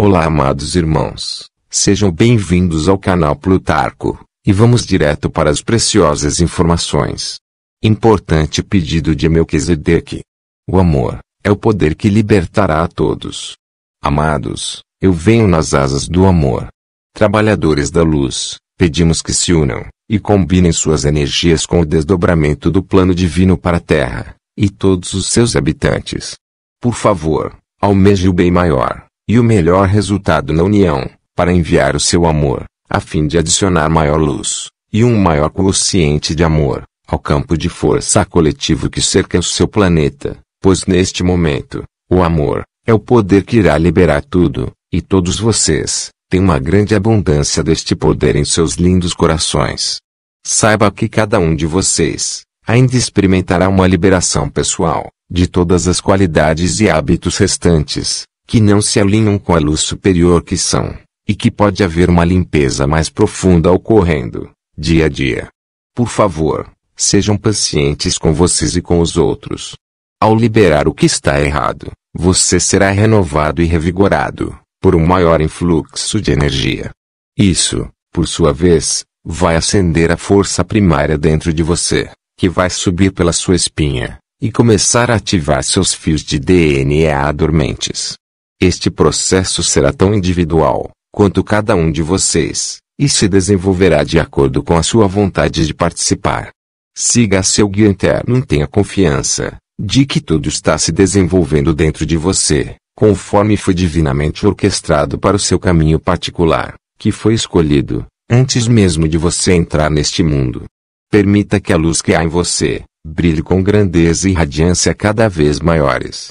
Olá, amados irmãos. Sejam bem-vindos ao canal Plutarco, e vamos direto para as preciosas informações. Importante pedido de Melquisedeque. O amor é o poder que libertará a todos. Amados, eu venho nas asas do amor. Trabalhadores da luz, pedimos que se unam e combinem suas energias com o desdobramento do plano divino para a Terra e todos os seus habitantes. Por favor, almeje o bem maior e o melhor resultado na união, para enviar o seu amor, a fim de adicionar maior luz, e um maior consciente de amor, ao campo de força coletivo que cerca o seu planeta, pois neste momento, o amor, é o poder que irá liberar tudo, e todos vocês, têm uma grande abundância deste poder em seus lindos corações. Saiba que cada um de vocês, ainda experimentará uma liberação pessoal, de todas as qualidades e hábitos restantes, que não se alinham com a luz superior que são, e que pode haver uma limpeza mais profunda ocorrendo, dia a dia. Por favor, sejam pacientes com vocês e com os outros. Ao liberar o que está errado, você será renovado e revigorado, por um maior influxo de energia. Isso, por sua vez, vai acender a força primária dentro de você, que vai subir pela sua espinha, e começar a ativar seus fios de DNA dormentes. Este processo será tão individual quanto cada um de vocês, e se desenvolverá de acordo com a sua vontade de participar. Siga seu guia interno e tenha confiança de que tudo está se desenvolvendo dentro de você, conforme foi divinamente orquestrado para o seu caminho particular, que foi escolhido antes mesmo de você entrar neste mundo. Permita que a luz que há em você brilhe com grandeza e radiância cada vez maiores.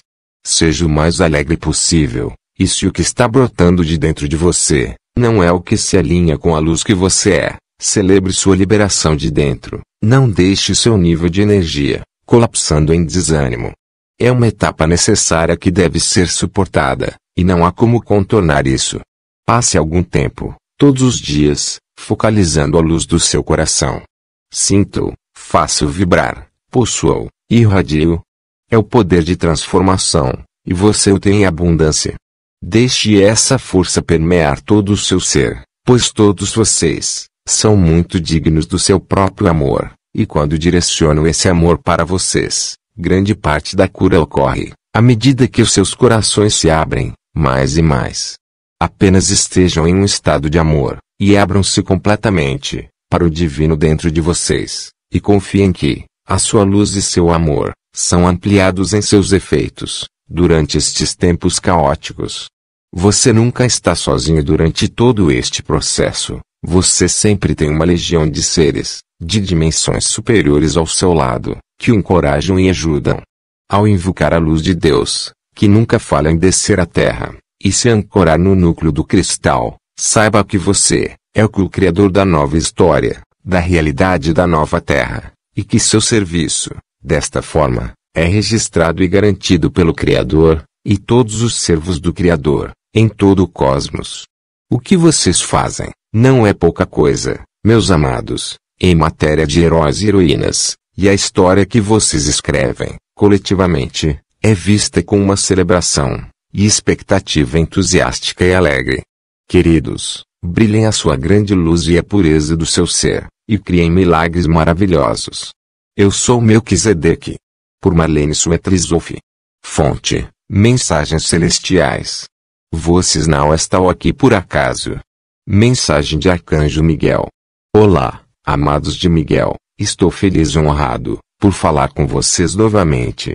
Seja o mais alegre possível, e se o que está brotando de dentro de você não é o que se alinha com a luz que você é, celebre sua liberação de dentro. Não deixe seu nível de energia colapsando em desânimo. É uma etapa necessária que deve ser suportada, e não há como contornar isso. Passe algum tempo, todos os dias, focalizando a luz do seu coração. Sinto, faça-o vibrar, possua-o, irradio, o é o poder de transformação, e você o tem em abundância. Deixe essa força permear todo o seu ser, pois todos vocês são muito dignos do seu próprio amor, e quando direciono esse amor para vocês, grande parte da cura ocorre, à medida que os seus corações se abrem, mais e mais. Apenas estejam em um estado de amor, e abram-se completamente, para o divino dentro de vocês, e confiem que, a sua luz e seu amor, são ampliados em seus efeitos, durante estes tempos caóticos. Você nunca está sozinho durante todo este processo, você sempre tem uma legião de seres, de dimensões superiores ao seu lado, que o encorajam e ajudam. Ao invocar a luz de Deus, que nunca falha em descer à Terra, e se ancorar no núcleo do cristal, saiba que você é o co-criador da nova história, da realidade da nova Terra, e que seu serviço Desta forma, é registrado e garantido pelo Criador, e todos os servos do Criador, em todo o cosmos. O que vocês fazem, não é pouca coisa, meus amados, em matéria de heróis e heroínas, e a história que vocês escrevem, coletivamente, é vista com uma celebração, e expectativa entusiástica e alegre. Queridos, brilhem a sua grande luz e a pureza do seu ser, e criem milagres maravilhosos. Eu sou Melquisedeque. Por Marlene Suetlisoff. Fonte: Mensagens Celestiais. Vocês não estão aqui por acaso. Mensagem de Arcanjo Miguel. Olá, amados de Miguel. Estou feliz e honrado por falar com vocês novamente.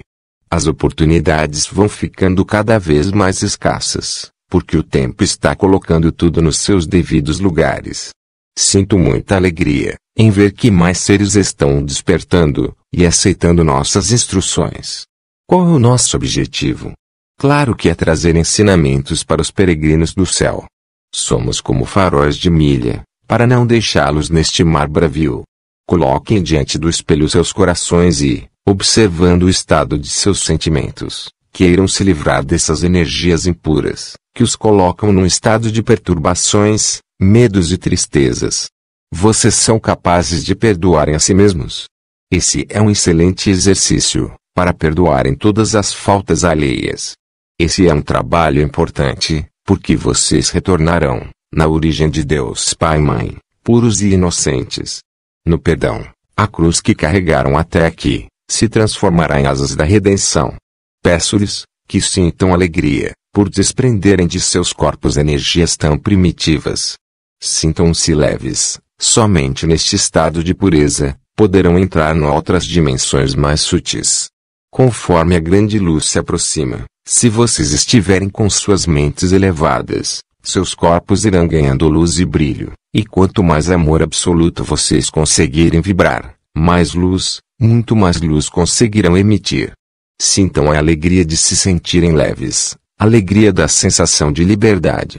As oportunidades vão ficando cada vez mais escassas, porque o tempo está colocando tudo nos seus devidos lugares. Sinto muita alegria em ver que mais seres estão despertando e aceitando nossas instruções. Qual é o nosso objetivo? Claro que é trazer ensinamentos para os peregrinos do céu. Somos como faróis de milha, para não deixá-los neste mar bravio. Coloquem diante do espelho seus corações e, observando o estado de seus sentimentos, queiram se livrar dessas energias impuras, que os colocam num estado de perturbações, medos e tristezas. Vocês são capazes de perdoarem a si mesmos. Esse é um excelente exercício para perdoarem todas as faltas alheias. Esse é um trabalho importante, porque vocês retornarão, na origem de Deus Pai e Mãe, puros e inocentes. No perdão, a cruz que carregaram até aqui se transformará em asas da redenção. Peço-lhes que sintam alegria por desprenderem de seus corpos energias tão primitivas Sintam-se leves, somente neste estado de pureza, poderão entrar em outras dimensões mais sutis. Conforme a grande luz se aproxima, se vocês estiverem com suas mentes elevadas, seus corpos irão ganhando luz e brilho, e quanto mais amor absoluto vocês conseguirem vibrar, mais luz, muito mais luz conseguirão emitir. Sintam a alegria de se sentirem leves, alegria da sensação de liberdade.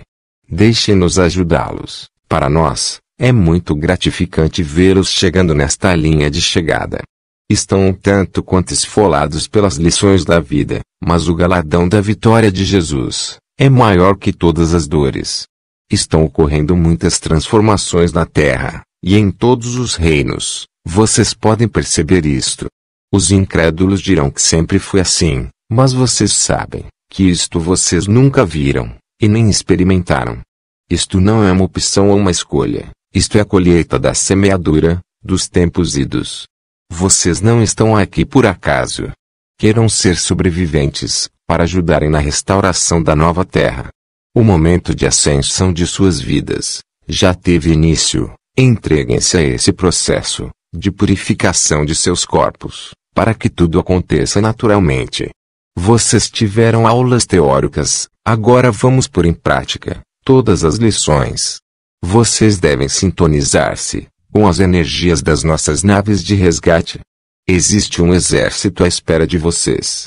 Deixem-nos ajudá-los. Para nós, é muito gratificante vê-los chegando nesta linha de chegada. Estão um tanto quanto esfolados pelas lições da vida, mas o galadão da vitória de Jesus é maior que todas as dores. Estão ocorrendo muitas transformações na terra e em todos os reinos. Vocês podem perceber isto. Os incrédulos dirão que sempre foi assim, mas vocês sabem que isto vocês nunca viram e nem experimentaram. Isto não é uma opção ou uma escolha, isto é a colheita da semeadura, dos tempos idos. Vocês não estão aqui por acaso. Queiram ser sobreviventes, para ajudarem na restauração da nova terra. O momento de ascensão de suas vidas já teve início. Entreguem-se a esse processo de purificação de seus corpos, para que tudo aconteça naturalmente. Vocês tiveram aulas teóricas, agora vamos pôr em prática todas as lições. Vocês devem sintonizar-se com as energias das nossas naves de resgate. Existe um exército à espera de vocês.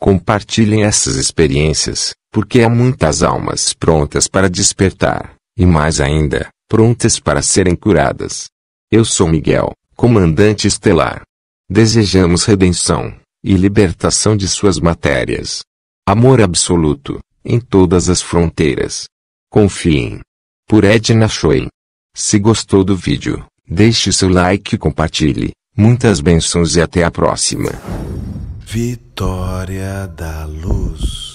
Compartilhem essas experiências, porque há muitas almas prontas para despertar, e mais ainda, prontas para serem curadas. Eu sou Miguel, comandante estelar. Desejamos redenção e libertação de suas matérias. Amor absoluto, em todas as fronteiras. Confiem. Por Edna Choi. Se gostou do vídeo, deixe seu like e compartilhe. Muitas bênçãos e até a próxima. Vitória da Luz